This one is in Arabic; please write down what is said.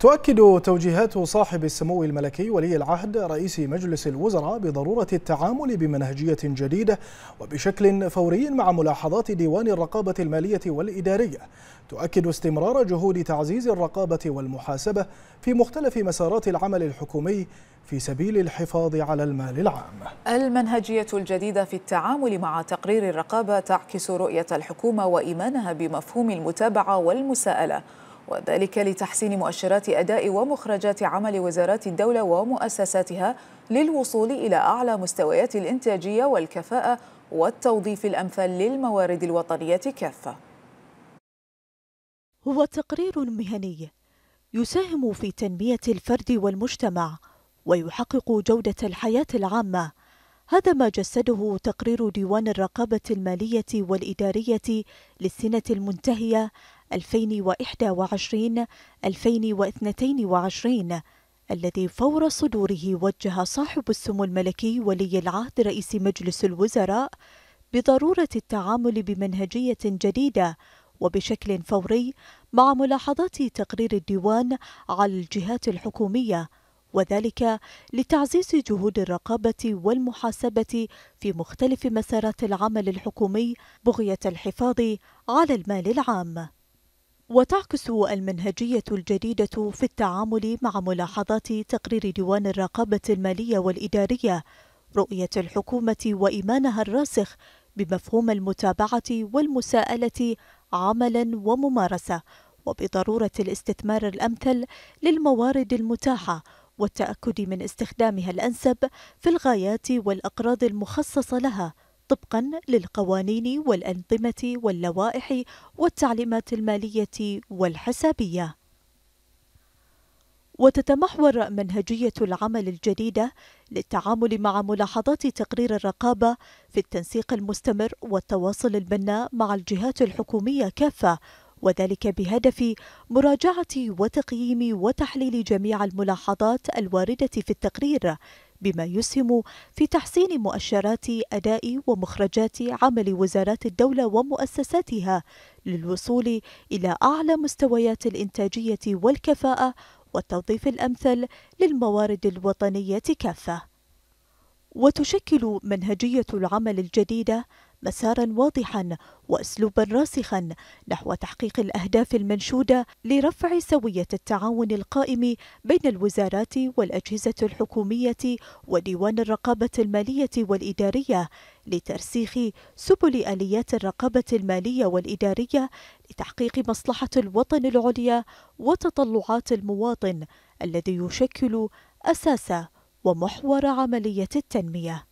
تؤكد توجيهات صاحب السمو الملكي ولي العهد رئيس مجلس الوزراء بضرورة التعامل بمنهجية جديدة وبشكل فوري مع ملاحظات ديوان الرقابة المالية والإدارية تؤكد استمرار جهود تعزيز الرقابة والمحاسبة في مختلف مسارات العمل الحكومي في سبيل الحفاظ على المال العام المنهجية الجديدة في التعامل مع تقرير الرقابة تعكس رؤية الحكومة وإيمانها بمفهوم المتابعة والمساءلة وذلك لتحسين مؤشرات أداء ومخرجات عمل وزارات الدولة ومؤسساتها للوصول إلى أعلى مستويات الإنتاجية والكفاءة والتوظيف الأمثل للموارد الوطنية كافة هو تقرير مهني يساهم في تنمية الفرد والمجتمع ويحقق جودة الحياة العامة هذا ما جسده تقرير ديوان الرقابة المالية والإدارية للسنة المنتهية 2021 2022 الذي فور صدوره وجه صاحب السمو الملكي ولي العهد رئيس مجلس الوزراء بضرورة التعامل بمنهجية جديدة وبشكل فوري مع ملاحظات تقرير الديوان على الجهات الحكومية وذلك لتعزيز جهود الرقابة والمحاسبة في مختلف مسارات العمل الحكومي بغية الحفاظ على المال العام وتعكس المنهجية الجديدة في التعامل مع ملاحظات تقرير ديوان الرقابة المالية والإدارية رؤية الحكومة وإيمانها الراسخ بمفهوم المتابعة والمساءلة عملا وممارسة وبضرورة الاستثمار الأمثل للموارد المتاحة والتأكد من استخدامها الأنسب في الغايات والأقراض المخصصة لها طبقا للقوانين والأنظمة واللوائح والتعليمات المالية والحسابية. وتتمحور منهجية العمل الجديدة للتعامل مع ملاحظات تقرير الرقابة في التنسيق المستمر والتواصل البناء مع الجهات الحكومية كافة وذلك بهدف مراجعة وتقييم وتحليل جميع الملاحظات الواردة في التقرير بما يسهم في تحسين مؤشرات أداء ومخرجات عمل وزارات الدولة ومؤسساتها للوصول إلى أعلى مستويات الإنتاجية والكفاءة والتوظيف الأمثل للموارد الوطنية كافة وتشكل منهجية العمل الجديدة مسارا واضحا واسلوبا راسخا نحو تحقيق الاهداف المنشوده لرفع سويه التعاون القائم بين الوزارات والاجهزه الحكوميه وديوان الرقابه الماليه والاداريه لترسيخ سبل اليات الرقابه الماليه والاداريه لتحقيق مصلحه الوطن العليا وتطلعات المواطن الذي يشكل اساس ومحور عملية التنمية